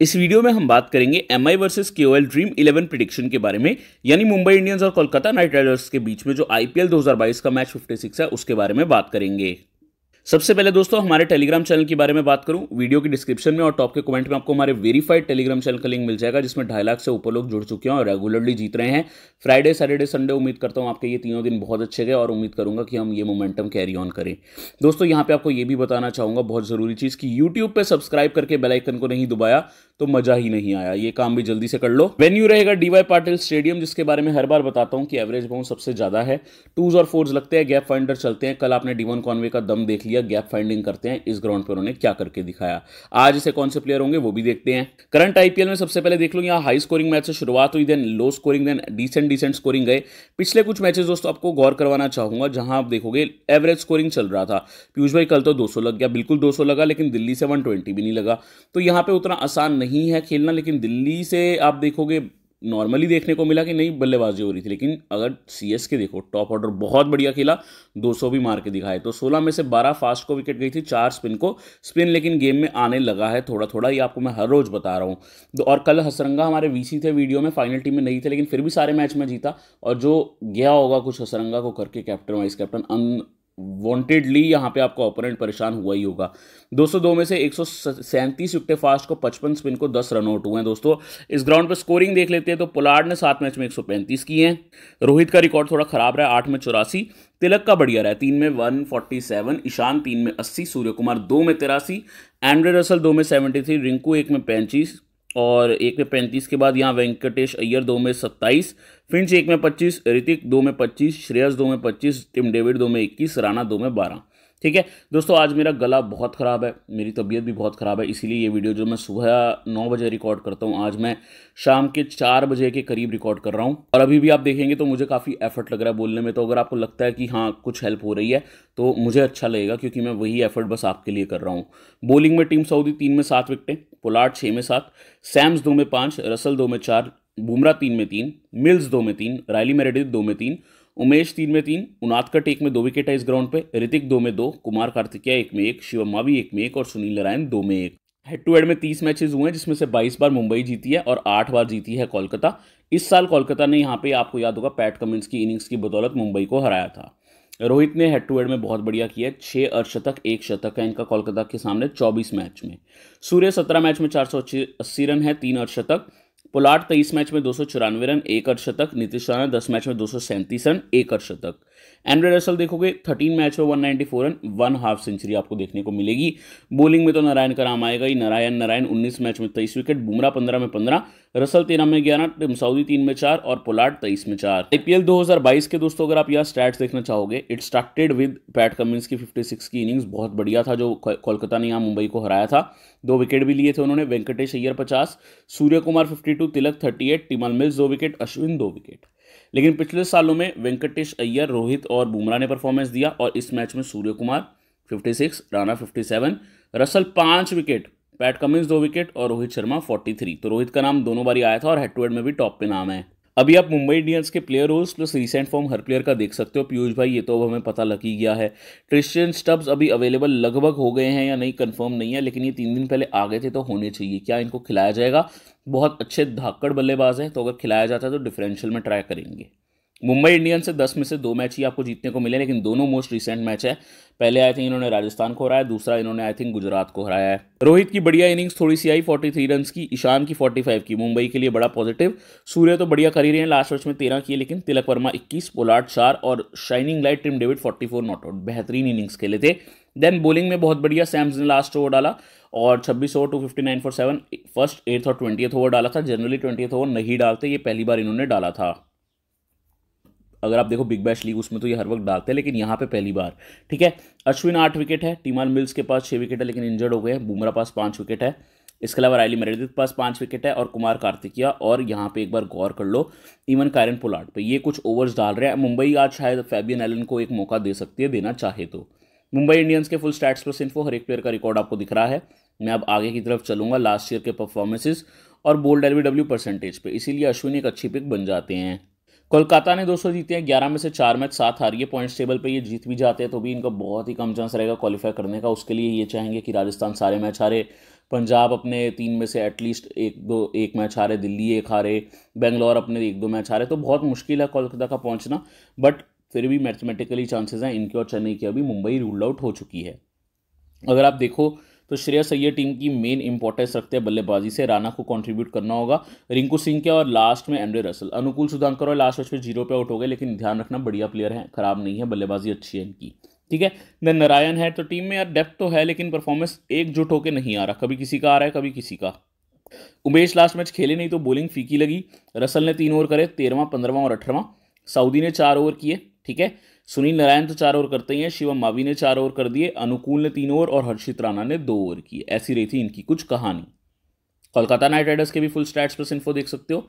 इस वीडियो में हम बात करेंगे एम आई वर्सेज के ड्रीम इलेवन प्रिडिक्शन के बारे में यानी मुंबई इंडियंस और कोलकाता नाइट राइडर्स के बीच में जो आईपीएल 2022 का मैच 56 है उसके बारे में बात करेंगे सबसे पहले दोस्तों हमारे टेलीग्राम चैनल के बारे में बात करूं वीडियो के डिस्क्रिप्शन में और टॉप के कमेंट में आपको हमारे वेरीफाइड टेलीग्राम चैनल का लिंक मिल जाएगा जिसमें ढाई लाख से ऊपर लोग जुड़ चुके हैं और रेगुलरली जीत रहे हैं फ्राइडे सैटरडे संडे उम्मीद करता हूं आपके ये तीनों दिन बहुत अच्छे गए और उम्मीद करूंगा कि हम ये मोमेंटम कैरी ऑन करें दोस्तों यहाँ पर आपको ये भी बताना चाहूंगा बहुत जरूरी चीज़ कि यूट्यूब पर सब्सक्राइब करके बेलाइकन को नहीं दबाया तो मजा ही नहीं आया ये काम भी जल्दी से कर लो वेन्यू रहेगा डीवाई पाटिल स्टेडियम जिसके बारे में हर बार बताता हूँ कि एवरेज बाउंड सबसे ज्यादा है टूज और फोर्स लगते हैं गैप फाइंडर चलते हैं कल आपने डीवन कॉन्वे का दम देख लिया गैप फाइंडिंग करते हैं इस ग्राउंड पर उन्होंने क्या करके दिखाया आज इसे कौन से प्लेयर होंगे वो भी देखते हैं करंट आईपीएल में सबसे पहले देख लो यहाँ हाई स्कोरिंग मैच से शुरुआत हुई then low scoring then decent decent scoring गए पिछले कुछ मैचेस दोस्तों आपको गौर करवाना चाहूंगा जहां आप देखोगे एवरेज स्कोरिंग चल रहा था पीयूष भाई कल तो 200 लग गया बिल्कुल 200 लगा लेकिन दिल्ली से 120 भी नहीं लगा तो यहां पे उतना आसान नहीं नहीं है खेलना लेकिन दिल्ली से आप देखोगे नॉर्मली देखने को मिला कि नहीं बल्लेबाजी हो रही थी लेकिन अगर सी के देखो टॉप ऑर्डर बहुत बढ़िया खेला 200 भी मार के दिखाए तो 16 में से 12 फास्ट को विकेट गई थी चार स्पिन को स्पिन लेकिन गेम में आने लगा है थोड़ा थोड़ा ये आपको मैं हर रोज़ बता रहा हूँ तो और कल हसरंगा हमारे वीसी थे वीडियो में फाइनल टीम में नहीं थे लेकिन फिर भी सारे मैच में जीता और जो गया होगा कुछ हसरंगा को करके कैप्टन वाइस कैप्टन वॉन्टेडली यहाँ पे आपका ओपोनेंट परेशान हुआ ही होगा 202 में से एक विकटे फास्ट को 55 स्पिन को 10 रन आउट हुए हैं दोस्तों इस ग्राउंड पे स्कोरिंग देख लेते हैं तो पुलाड ने सात मैच में 135 किए हैं रोहित का रिकॉर्ड थोड़ा खराब रहा है आठ में चौरासी तिलक का बढ़िया रहा है तीन में 147 ईशान तीन में अस्सी सूर्य कुमार दो में तिरासी एंड्रे रसल दो में सेवेंटी थ्री रिंकू एक में पैंतीस और एक में पैंतीस के बाद यहाँ वेंकटेश अय्यर दो में सत्ताईस फिंच एक में पच्चीस ऋतिक दो में पच्चीस श्रेयस दो में पच्चीस टिम डेविड दो में इक्कीस राणा दो में बारह ठीक है दोस्तों आज मेरा गला बहुत ख़राब है मेरी तबीयत भी बहुत ख़राब है इसीलिए ये वीडियो जो मैं सुबह नौ बजे रिकॉर्ड करता हूँ आज मैं शाम के चार बजे के करीब रिकॉर्ड कर रहा हूँ और अभी भी आप देखेंगे तो मुझे काफ़ी एफर्ट लग रहा है बोलने में तो अगर आपको लगता है कि हाँ कुछ हेल्प हो रही है तो मुझे अच्छा लगेगा क्योंकि मैं वही एफर्ट बस आपके लिए कर रहा हूँ बॉलिंग में टीम सऊदी तीन में सात विकटें पोलार्ड छः में सात सैम्स दो में पाँच रसल दो में चार बुमरा तीन में तीन मिल्स दो में तीन रायली मेरेडिथ दो में तीन उमेश तीन में तीन उनादकट एक में दो विकेट है इस ग्राउंड पे ऋतिक दो में दो कुमार कार्तिकिया एक में एक शिवम मावी एक में एक और सुनील नारायण दो में एक हेड टू हेड में तीस मैचेस हुए हैं जिसमें से बाईस बार मुंबई जीती है और आठ बार जीती है कोलकाता इस साल कोलकाता ने यहाँ पे आपको याद होगा पैट कमिंस की इनिंग्स की बदौलत मुंबई को हराया था रोहित ने हेड टू हेड में बहुत बढ़िया किया है छः अर्धशतक एक शतक है इनका कोलकाता के सामने चौबीस मैच में सूर्य सत्रह मैच में चार सौ अस्सी रन है तीन अर्धशतक पोलार्ड तेईस मैच में दो रन एक अर्धशतक नीतीश राणा दस मैच में दो रन एक अर्धशतक एंड्रे रसल देखोगे थर्टीन मैच में one ninety four run one half century आपको देखने को मिलेगी बॉलिंग में तो नारायण का नाम आएगा ही नारायण नारायण उन्नीस मैच में तेईस विकेट बुमरा पंद्रह में पंद्रह रसल तेरह में ग्यारह टिम साउदी तीन में चार और पोलार्ड तेईस में चार आईपीएल बाईस के दोस्तों अगर आप यहाँ स्टैट्स देखना चाहोगे it started with Pat Cummins की सिक्स की इनिंग्स बहुत बढ़िया था जो कोलकाता ने यहाँ मुंबई को हराया था दो विकेट भी लिए थे उन्होंने वेंकटेश अय्यर पचास Surya Kumar fifty Tilak thirty eight Tymal Mills दो विकेट अश्विन दो विकेट लेकिन पिछले सालों में वेंकटेश अय्यर रोहित और बुमराह ने परफॉर्मेंस दिया और इस मैच में Surya Kumar fifty six Rana seven Russell पांच विकेट पैट कमिंस दो विकेट और रोहित शर्मा फोर्टी थ्री तो रोहित का नाम दोनों बारी आया था और हेड टू हेड में भी टॉप पे नाम है अभी आप मुंबई इंडियंस के प्लेयर हो प्लस रिसेंट फॉर्म हर प्लेयर का देख सकते हो पीयूष भाई ये तो अब हमें पता लग ही गया है क्रिश्चियन स्टब्स अभी अवेलेबल लगभग हो गए हैं या नहीं कंफर्म नहीं है लेकिन ये तीन दिन पहले आ गए थे तो होने चाहिए क्या इनको खिलाया जाएगा बहुत अच्छे धाकड़ बल्लेबाज हैं तो अगर खिलाया जाता है तो डिफरेंशियल में ट्राई करेंगे मुंबई इंडियंस से दस में से दो मैच ही आपको जीतने को मिले लेकिन दोनों मोस्ट रिसेंट मैच है पहले आई थिंक इन्होंने राजस्थान को हराया दूसरा इन्होंने आई थिंक गुजरात को हराया है रोहित की बढ़िया इनिंग्स थोड़ी सी आई थ्री रन की ईशान की फोर्टी फाइव की मुंबई के लिए बड़ा पॉजिटिव सूर्य तो बढ़िया कर ही रहे हैं लास्ट वर्ष में तेरह किए लेकिन तिलक वर्मा इक्कीस पोलाट चार और shining light Tim David forty not out बेहतरीन इनिंग्स खेले थे देन बॉलिंग में बहुत बढ़िया सैम्स ने लास्ट ओवर डाला और छब्बीस over two fifty nine four seven first eighth और ट्वेंटियथ ओवर डाला था जनरली ट्वेंटियथ ओवर नहीं डालते ये पहली बार इन्होंने डाला था अगर आप देखो बिग बैश लीग उसमें तो ये हर वक्त डालते हैं लेकिन यहाँ पे पहली बार ठीक है अश्विन आठ विकेट है टीमान मिल्स के पास छः विकेट है लेकिन इंजर्ड हो गए हैं बुमरा पास पाँच विकेट है इसके अलावा रायली मेरेदित पास पाँच विकेट है और कुमार कार्तिकिया और यहाँ पे एक बार गौर कर लो इवन कायरन पोलार्ड पे ये कुछ ओवर्स डाल रहे हैं मुंबई आज शायद फैबियन एलन को एक मौका दे सकती है देना चाहे तो मुंबई इंडियंस के फुल स्टैट्स पर सिंफो हर एक प्लेयर का रिकॉर्ड आपको दिख रहा है मैं अब आगे की तरफ चलूंगा लास्ट ईयर के परफॉर्मेंसेज और बोल्ड एल परसेंटेज पे इसीलिए अश्विन एक अच्छी पिक बन जाते हैं कोलकाता ने दोस्तों जीते हैं ग्यारह में से चार मैच सात हारिए पॉइंट्स टेबल पे ये जीत भी जाते हैं तो भी इनका बहुत ही कम चांस रहेगा क्वालिफाई करने का उसके लिए ये चाहेंगे कि राजस्थान सारे मैच हारे पंजाब अपने तीन में से एटलीस्ट एक दो एक मैच हारे दिल्ली एक हारे बेंगलोर अपने एक दो मैच हारे तो बहुत मुश्किल है कोलकाता का पहुंचना बट फिर भी मैथमेटिकली चांसेस हैं इनके और चेन्नई की अभी मुंबई रूल आउट हो चुकी है अगर आप देखो तो श्रेयस अय्यर टीम की मेन इंपॉर्टेंस रखते हैं बल्लेबाजी से राणा को कॉन्ट्रीब्यूट करना होगा रिंकू सिंह के और लास्ट में एंड्रे रसल अनुकूल सुधांकर और लास्ट मैच में जीरो पे आउट हो गए लेकिन ध्यान रखना बढ़िया प्लेयर है खराब नहीं है बल्लेबाजी अच्छी है इनकी ठीक है देन नारायण है तो टीम में यार डेप्थ तो है लेकिन परफॉर्मेंस एकजुट होकर नहीं आ रहा कभी किसी का आ रहा है कभी किसी का उमेश लास्ट मैच खेले नहीं तो बॉलिंग फीकी लगी रसल ने तीन ओवर करे तेरहवा पंद्रवा और अठारवा सऊदी ने चार ओवर किए ठीक है सुनील नारायण तो चार ओवर करते ही हैं शिवम मावी ने चार ओवर कर दिए अनुकूल ने तीन ओवर और हर्षित राणा ने दो ओवर किए ऐसी रही थी इनकी कुछ कहानी कोलकाता नाइट राइडर्स के भी फुल स्टैट्स पर इन्फो देख सकते हो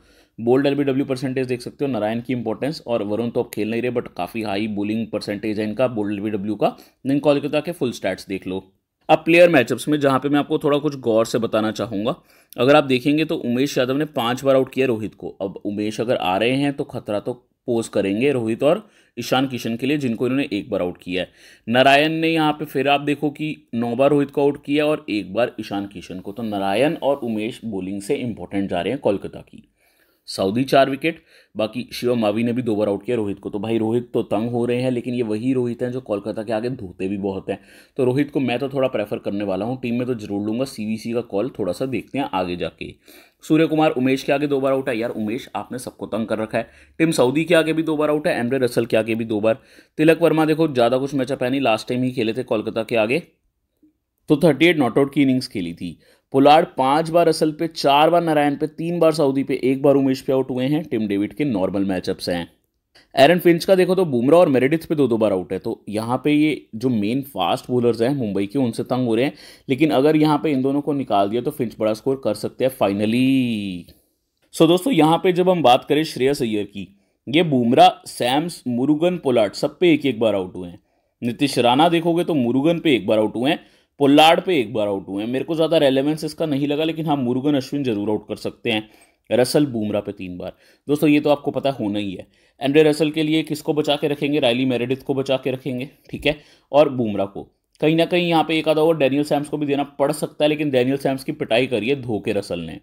बोल्ड एल डब्ल्यू परसेंटेज देख सकते हो नारायण की इंपॉर्टेंस और वरुण तो अब खेल नहीं रहे बट काफ़ी हाई बोलिंग परसेंटेज है इनका बोल्ड एल डब्ल्यू का देन कोलकाता के फुल स्टैट्स देख लो अब प्लेयर मैचअप्स में जहाँ पे मैं आपको थोड़ा कुछ गौर से बताना चाहूँगा अगर आप देखेंगे तो उमेश यादव ने पाँच बार आउट किया रोहित को अब उमेश अगर आ रहे हैं तो खतरा तो पोज करेंगे रोहित और ईशान किशन के लिए जिनको इन्होंने एक बार आउट किया है नारायण ने यहाँ पे फिर आप देखो कि नौ बार रोहित को आउट किया और एक बार ईशान किशन को तो नारायण और उमेश बॉलिंग से इंपॉर्टेंट जा रहे हैं कोलकाता की सऊदी चार विकेट बाकी शिवम मावी ने भी दो बार आउट किया रोहित को तो भाई रोहित तो तंग हो रहे हैं लेकिन ये वही रोहित हैं जो कोलकाता के आगे धोते भी बहुत हैं तो रोहित को मैं तो थोड़ा प्रेफर करने वाला हूँ टीम में तो जरूर लूँगा सीवीसी का कॉल थोड़ा सा देखते हैं आगे जाके सूर्य कुमार उमेश के आगे दो बार आउट है यार उमेश आपने सबको तंग कर रखा है टिम सऊदी के आगे भी दो बार आउट है एमरे रसल के आगे भी दो बार तिलक वर्मा देखो ज़्यादा कुछ मैचअप है नहीं लास्ट टाइम ही खेले थे कोलकाता के आगे तो थर्टी एट नॉट आउट की इनिंग्स खेली थी पुलाड पांच बार असल पे चार बार नारायण पे तीन बार सऊदी पे एक बार उमेश पे आउट हुए हैं टिम डेविड के नॉर्मल मैचअप से हैं एरन फिंच का देखो तो बुमरा और मेरेडिथ पे दो दो बार आउट है तो यहाँ पे ये जो मेन फास्ट बॉलर्स हैं मुंबई के उनसे तंग हो रहे हैं लेकिन अगर यहाँ पे इन दोनों को निकाल दिया तो फिंच बड़ा स्कोर कर सकते हैं फाइनली सो दोस्तों यहाँ पे जब हम बात करें श्रेयस अय्यर की ये बुमरा सैम्स मुरुगन पोलाट सब पे एक एक बार आउट हुए हैं नीतीश राणा देखोगे तो मुरुगन पे एक बार आउट हुए हैं पोल्लाड पे एक बार आउट हुए हैं मेरे को ज़्यादा रेलेवेंस इसका नहीं लगा लेकिन हाँ मुर्गन अश्विन जरूर आउट कर सकते हैं रसल बुमरा पे तीन बार दोस्तों ये तो आपको पता होना ही है एंड्रे रसल के लिए किसको बचा के रखेंगे रायली मेरेडिथ को बचा के रखेंगे ठीक है और बूमरा को कहीं ना कहीं यहाँ पे एक आधा ओवर डैनियल सैम्स को भी देना पड़ सकता है लेकिन डैनियल सैम्स की पिटाई करिए धोके रसल ने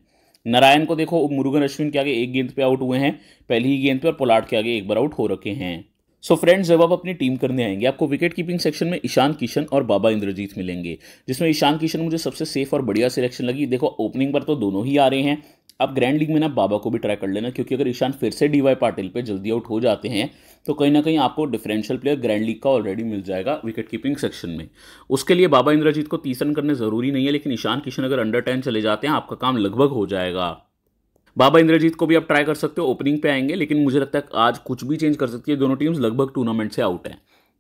नारायण को देखो मुर्गन अश्विन के आगे एक गेंद पे आउट हुए हैं पहली ही गेंद पे और के आगे एक बार आउट हो रखे हैं सो so फ्रेंड्स जब आप अपनी टीम करने आएंगे आपको विकेट कीपिंग सेक्शन में ईशान किशन और बाबा इंद्रजीत मिलेंगे जिसमें ईशान किशन मुझे सबसे सेफ और बढ़िया सिलेक्शन लगी देखो ओपनिंग पर तो दोनों ही आ रहे हैं आप ग्रैंड लीग में ना बाबा को भी ट्राई कर लेना क्योंकि अगर ईशान फिर से डी वाई पाटिल पे जल्दी आउट हो जाते हैं तो कहीं ना कहीं आपको डिफरेंशियल प्लेयर ग्रैंड लीग का ऑलरेडी मिल जाएगा विकेट कीपिंग सेक्शन में उसके लिए बाबा इंद्रजीत को तीस रन करने ज़रूरी नहीं है लेकिन ईशान किशन अगर अंडर टेन चले जाते हैं आपका काम लगभग हो जाएगा बाबा इंद्रजीत को भी आप ट्राई कर सकते हो ओपनिंग पे आएंगे लेकिन मुझे लगता है आज कुछ भी चेंज कर सकती है दोनों टीम्स लगभग टूर्नामेंट से आउट हैं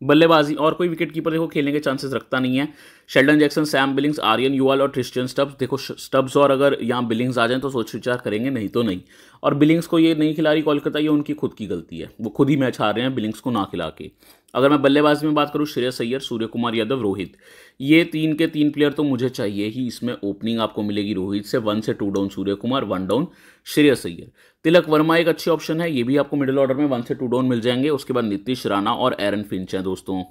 बल्लेबाजी और कोई विकेट कीपर देखो खेलने के चांसेस रखता नहीं है Sheldon Jackson Sam Billings Aryan Juyal और क्रिश्चियन स्टब्स देखो स्टब्स और अगर यहाँ बिलिंग्स आ जाएँ तो सोच विचार करेंगे नहीं तो नहीं और बिलिंग्स को ये नहीं खिला रही कोलकाता ये उनकी खुद की गलती है वो खुद ही मैच हार रहे हैं बिलिंग्स को ना खिला के अगर मैं बल्लेबाजी में बात करूँ श्रेय सैयर सूर्य कुमार यादव रोहित ये तीन के तीन प्लेयर तो मुझे चाहिए ही इसमें ओपनिंग आपको मिलेगी रोहित से वन से two down Surya Kumar one down Shreyas Iyer तिलक वर्मा एक अच्छी ऑप्शन है ये भी आपको मिडिल ऑर्डर में वन से टू डाउन मिल जाएंगे उसके बाद नीतीश राणा और एरन फिंच हैं दोस्तों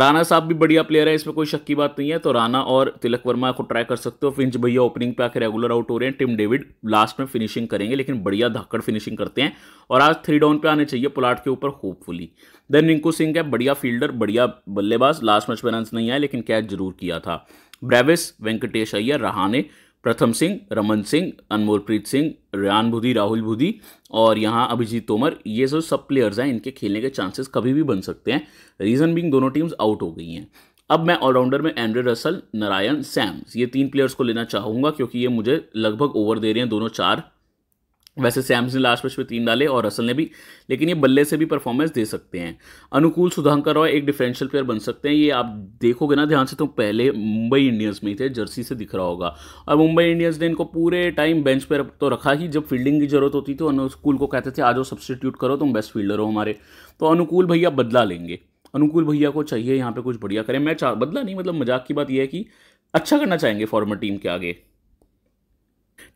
राणा साहब भी बढ़िया प्लेयर है इसमें कोई शक की बात नहीं है तो राणा और तिलक वर्मा को ट्राई कर सकते हो फिंच भैया ओपनिंग पे आके रेगुलर आउट हो रहे हैं टिम डेविड लास्ट में फिनिशिंग करेंगे लेकिन बढ़िया धाकड़ फिनिशिंग करते हैं और आज थ्री डाउन पे आने चाहिए पुलाट के ऊपर होपफुली देन रिंकू सिंह है बढ़िया फील्डर बढ़िया बल्लेबाज लास्ट मैच में रन नहीं आए लेकिन कैच जरूर किया था ब्रेविस वेंकटेश अय्यर रहाने प्रथम सिंह रमन सिंह अनमोलप्रीत सिंह रियान भुदी राहुल भुदी और यहाँ अभिजीत तोमर ये जो सब प्लेयर्स हैं इनके खेलने के चांसेस कभी भी बन सकते हैं रीज़न बिंग दोनों टीम्स आउट हो गई हैं अब मैं ऑलराउंडर में एंड्रे रसल नारायण सैम्स ये तीन प्लेयर्स को लेना चाहूँगा क्योंकि ये मुझे लगभग ओवर दे रहे हैं दोनों चार वैसे सैम्स ने लास्ट मैच में तीन डाले और रसल ने भी लेकिन ये बल्ले से भी परफॉर्मेंस दे सकते हैं अनुकूल सुधांकर रॉय एक डिफरेंशियल प्लेयर बन सकते हैं ये आप देखोगे ना ध्यान से तो पहले मुंबई इंडियंस में ही थे जर्सी से दिख रहा होगा और मुंबई इंडियंस ने इनको पूरे टाइम बेंच पर तो रखा ही जब फील्डिंग की जरूरत होती तो अनुकूल को कहते थे आज वो सब्सटीट्यूट करो तुम बेस्ट फील्डर हो हमारे तो अनुकूल भैया बदला लेंगे अनुकूल भैया को चाहिए यहाँ पर कुछ बढ़िया करें मैं बदला नहीं मतलब मजाक की बात यह है कि अच्छा करना चाहेंगे फॉर्मर टीम के आगे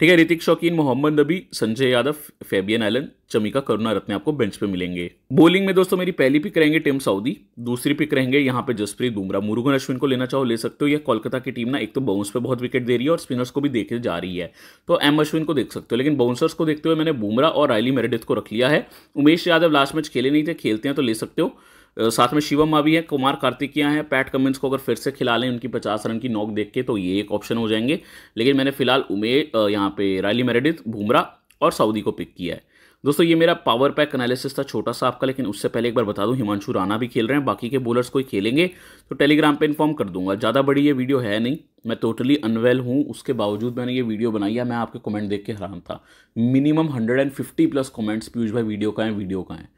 ठीक है Hrithik Shokeen Mohammad Nabi Sanjay Yadav Fabian Allen Chamika Karunaratne आपको बेंच पे मिलेंगे बॉलिंग में दोस्तों मेरी पहली पिक रहेंगे टिम साउदी दूसरी पिक रहेंगे यहाँ पे जसप्रीत बुमराह मुरुगन अश्विन को लेना चाहो ले सकते हो या कोलकाता की टीम ना एक तो बाउंस पे बहुत विकेट दे रही है और स्पिनर्स को भी देखे जा रही है तो एम अश्विन को देख सकते हो लेकिन बाउंसर्स को देखते हुए मैंने बुमराह और रायली मेरेडिथ को रख लिया है उमेश यादव लास्ट मैच खेले नहीं थे खेलते हैं तो ले सकते हो साथ में शिवम भी है कुमार कार्तिकिया हैं पैट कमिंस को अगर फिर से खिला लें उनकी पचास रन की नोक देख के तो ये एक ऑप्शन हो जाएंगे लेकिन मैंने फिलहाल उमेर यहाँ पे रैली मेरेडिथ बुमरा और सऊदी को पिक किया है दोस्तों ये मेरा पावर पैक एनालिसिस था छोटा सा आपका लेकिन उससे पहले एक बार बता दूं हिमांशु राणा भी खेल रहे हैं बाकी के बॉलर्स कोई खेलेंगे तो टेलीग्राम पे इन्फॉर्म कर दूंगा ज़्यादा बड़ी ये वीडियो है नहीं मैं टोटली अनवेल हूँ उसके बावजूद मैंने ये वीडियो बनाई है मैं आपके कमेंट देख के हैरान था minimum fifty plus comments Piyush भाई वीडियो का है वीडियो का है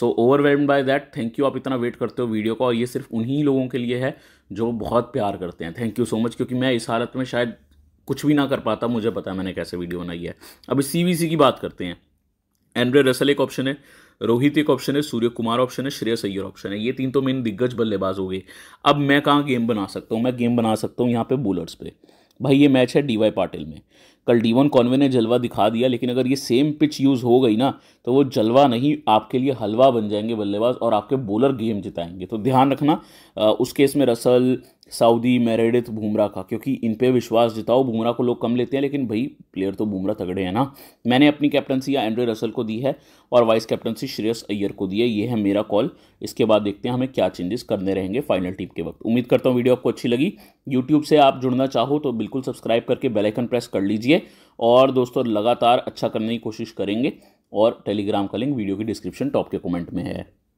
so overwhelmed by that thank you आप इतना वेट करते हो वीडियो का और ये सिर्फ उन्हीं लोगों के लिए है जो बहुत प्यार करते हैं थैंक यू सो मच क्योंकि मैं इस हालत में शायद कुछ भी ना कर पाता मुझे पता है मैंने कैसे वीडियो बनाई है अब सी की बात करते हैं एंड्रे रसल एक ऑप्शन है रोहित एक ऑप्शन है सूर्य कुमार ऑप्शन है श्रेयस अय्यर ऑप्शन है ये तीन तो मेन दिग्गज बल्लेबाज हो गए अब मैं कहाँ गेम बना सकता हूँ मैं गेम बना सकता हूँ यहाँ पे बोलर्स पे भाई ये मैच है डी वाई पाटिल में कल डीवन कॉन्वे ने जलवा दिखा दिया लेकिन अगर ये सेम पिच यूज़ हो गई ना तो वो जलवा नहीं आपके लिए हलवा बन जाएंगे बल्लेबाज और आपके बॉलर गेम जिताएंगे तो ध्यान रखना उस केस में रसल सऊदी मेरेडिथ बुमरा का क्योंकि इन पे विश्वास जिताओ बुमरा को लोग कम लेते हैं लेकिन भाई प्लेयर तो बुमरा तगड़े हैं ना मैंने अपनी कैप्टनसी या एंड्रे रसल को दी है और वाइस कैप्टनसी श्रेयस अय्यर को दी है ये है मेरा कॉल इसके बाद देखते हैं हमें क्या चेंजेस करने रहेंगे फाइनल टीम के वक्त उम्मीद करता हूँ वीडियो आपको अच्छी लगी यूट्यूब से आप जुड़ना चाहो तो बिल्कुल सब्सक्राइब करके बेलाइकन प्रेस कर लीजिए और दोस्तों लगातार अच्छा करने की कोशिश करेंगे और टेलीग्राम का लिंक वीडियो की डिस्क्रिप्शन टॉप के कॉमेंट में है